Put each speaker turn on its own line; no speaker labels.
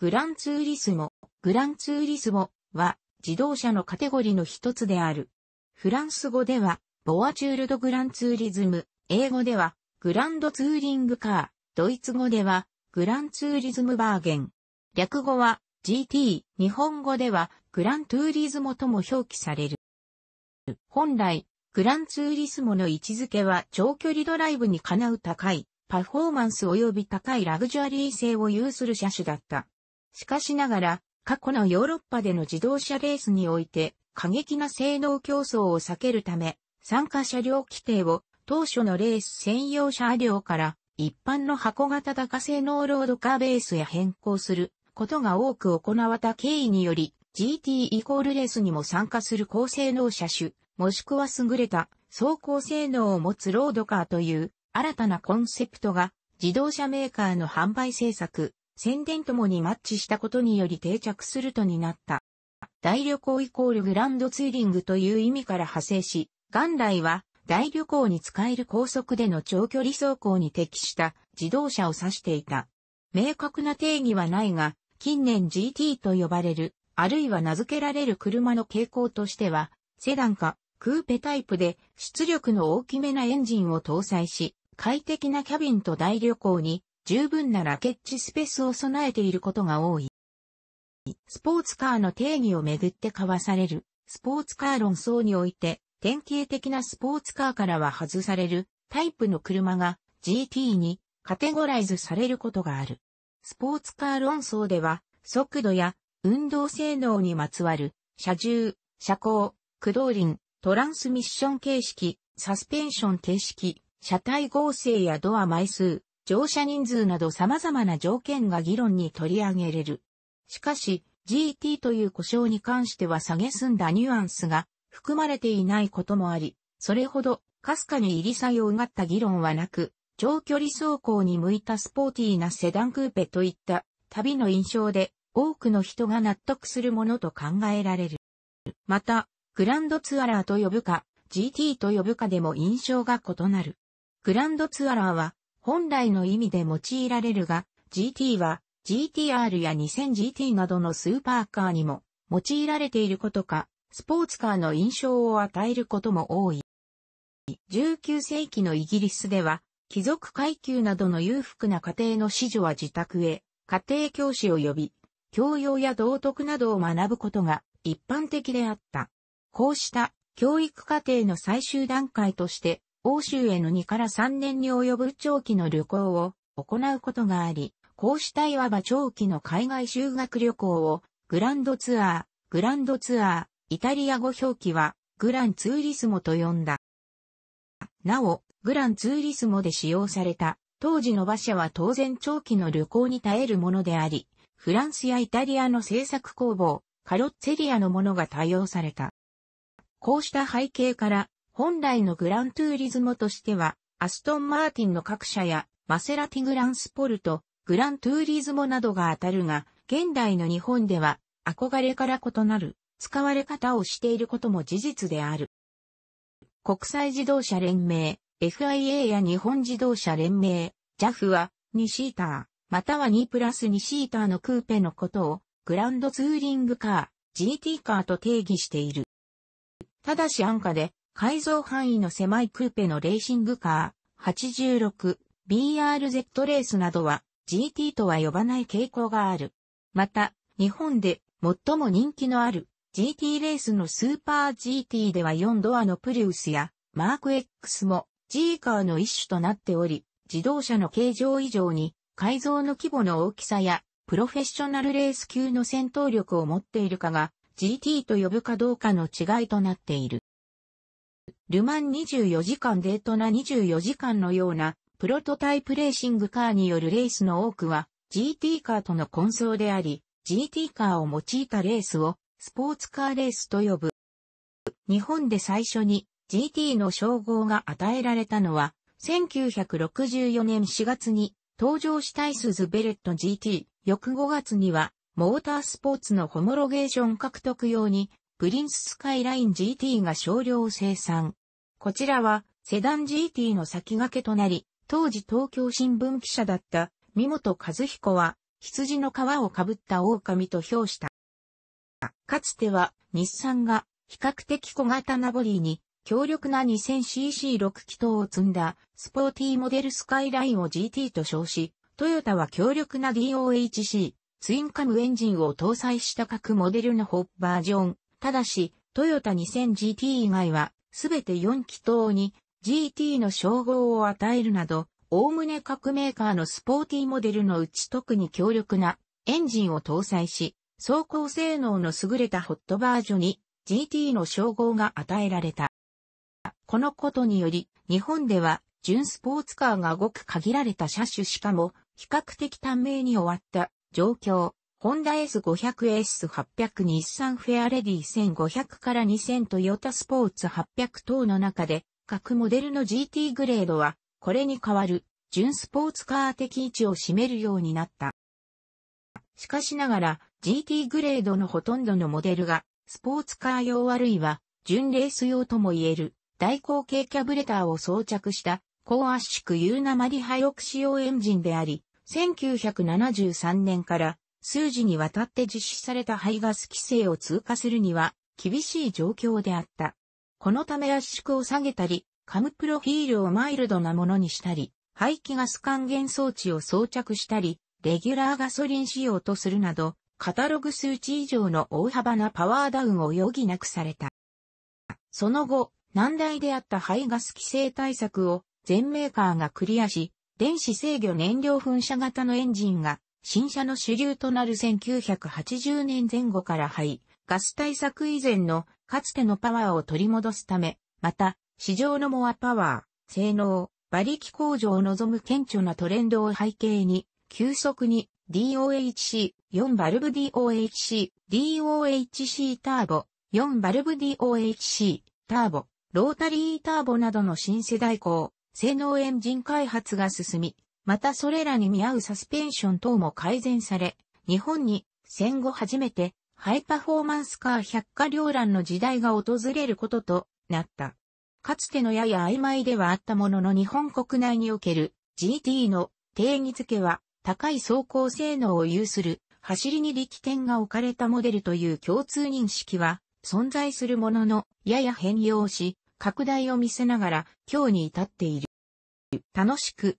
グランツーリスモ、グランツーリスモは自動車のカテゴリーの一つである。フランス語では、ボアチュールドグランツーリズム、英語では、グランドツーリングカー、ドイツ語では、グランツーリズムバーゲン。略語は、GT、日本語では、グランツーリズモとも表記される。本来、グランツーリスモの位置づけは長距離ドライブにかなう高い、パフォーマンス及び高いラグジュアリー性を有する車種だった。しかしながら、過去のヨーロッパでの自動車レースにおいて、過激な性能競争を避けるため、参加車両規定を当初のレース専用車両から一般の箱型高性能ロードカーベースへ変更することが多く行われた経緯により、GT イコールレースにも参加する高性能車種、もしくは優れた走行性能を持つロードカーという新たなコンセプトが自動車メーカーの販売政策、宣伝ともにマッチしたことにより定着するとになった。大旅行イコールグランドツーリングという意味から派生し、元来は大旅行に使える高速での長距離走行に適した自動車を指していた。明確な定義はないが、近年 GT と呼ばれる、あるいは名付けられる車の傾向としては、セダンかクーペタイプで出力の大きめなエンジンを搭載し、快適なキャビンと大旅行に十分なラケッジスペースを備えていることが多い。スポーツカーの定義をめぐって交わされる、スポーツカー論争において、典型的なスポーツカーからは外されるタイプの車が GT にカテゴライズされることがある。スポーツカー論争では、速度や運動性能にまつわる、車重、車高、駆動輪、トランスミッション形式、サスペンション形式、車体合成やドア枚数、乗車人数など様々な条件が議論に取り上げれる。しかし、GT という故障に関しては下げすんだニュアンスが含まれていないこともあり、それほどかすかに入り作用がった議論はなく、長距離走行に向いたスポーティーなセダンクーペといった旅の印象で多くの人が納得するものと考えられる。また、グランドツアラーと呼ぶか、GT と呼ぶかでも印象が異なる。グランドツアラーは本来の意味で用いられるが、GT は GTR や 2000GT などのスーパーカーにも用いられていることか、スポーツカーの印象を与えることも多い。19世紀のイギリスでは、貴族階級などの裕福な家庭の子女は自宅へ、家庭教師を呼び、教養や道徳などを学ぶことが一般的であった。こうした教育課程の最終段階として、欧州への2から3年に及ぶ長期の旅行を行うことがあり、こうしたいわば長期の海外修学旅行をグランドツアー、グランドツアー、イタリア語表記はグランツーリスモと呼んだ。なお、グランツーリスモで使用された当時の馬車は当然長期の旅行に耐えるものであり、フランスやイタリアの製作工房、カロッツェリアのものが多用された。こうした背景から本来のグラントゥーリズモとしては、アストン・マーティンの各社や、マセラティ・グランスポルト、グラントゥーリズモなどが当たるが、現代の日本では、憧れから異なる、使われ方をしていることも事実である。国際自動車連盟、FIA や日本自動車連盟、JAF は、2シーター、または2プラス2シーターのクーペのことを、グランドツーリングカー、GT カーと定義している。ただし安価で、改造範囲の狭いクーペのレーシングカー、86、BRZ レースなどは GT とは呼ばない傾向がある。また、日本で最も人気のある GT レースのスーパー GT では4ドアのプリウスやマーク X も G カーの一種となっており、自動車の形状以上に改造の規模の大きさやプロフェッショナルレース級の戦闘力を持っているかが GT と呼ぶかどうかの違いとなっている。ルマン24時間デートナ24時間のようなプロトタイプレーシングカーによるレースの多くは GT カーとの混走であり、GT カーを用いたレースをスポーツカーレースと呼ぶ。日本で最初に GT の称号が与えられたのは、1964年4月に登場したイスズベレット GT、翌5月にはモータースポーツのホモロゲーション獲得用にプリンススカイライン GT が少量生産。こちらは、セダン GT の先駆けとなり、当時東京新聞記者だった、三本和彦は、羊の皮をかぶった狼と評した。かつては、日産が、比較的小型ナボディに、強力な 2000cc6 気筒を積んだ、スポーティーモデルスカイラインを GT と称し、トヨタは強力な DOHC、ツインカムエンジンを搭載した各モデルのホッバージョン、ただし、トヨタ 2000GT 以外は、すべて4気筒に GT の称号を与えるなど、おおむね各メーカーのスポーティーモデルのうち特に強力なエンジンを搭載し、走行性能の優れたホットバージョンに GT の称号が与えられた。このことにより、日本では純スポーツカーが動く限られた車種しかも、比較的短命に終わった状況。ホンダ S500、S800、日産フェアレディ1500から2000トヨタスポーツ800等の中で、各モデルの GT グレードは、これに代わる、純スポーツカー的位置を占めるようになった。しかしながら、GT グレードのほとんどのモデルが、スポーツカー用あるいは、純レース用とも言える、大口径キャブレターを装着した、高圧縮有リハイオクシ用エンジンであり、1973年から数字にわたって実施された排ガス規制を通過するには、厳しい状況であった。このため圧縮を下げたり、カムプロフィールをマイルドなものにしたり、排気ガス還元装置を装着したり、レギュラーガソリン仕様とするなど、カタログ数値以上の大幅なパワーダウンを余儀なくされた。その後、難題であった排ガス規制対策を全メーカーがクリアし、電子制御燃料噴射型のエンジンが新車の主流となる1980年前後から廃、ガス対策以前のかつてのパワーを取り戻すため、また、市場のモアパワー、性能、馬力向上を望む顕著なトレンドを背景に、急速に DOHC、4バルブ DOHC、DOHC ターボ、4バルブ DOHC、ターボ、ロータリーターボなどの新世代項、性能エンジン開発が進み、またそれらに見合うサスペンション等も改善され、日本に戦後初めてハイパフォーマンスカー百科両覧の時代が訪れることとなった。かつてのやや曖昧ではあったものの日本国内における GT の定義づけは高い走行性能を有する走りに力点が置かれたモデルという共通認識は存在するもののやや変容し拡大を見せながら今日に至っている。楽しく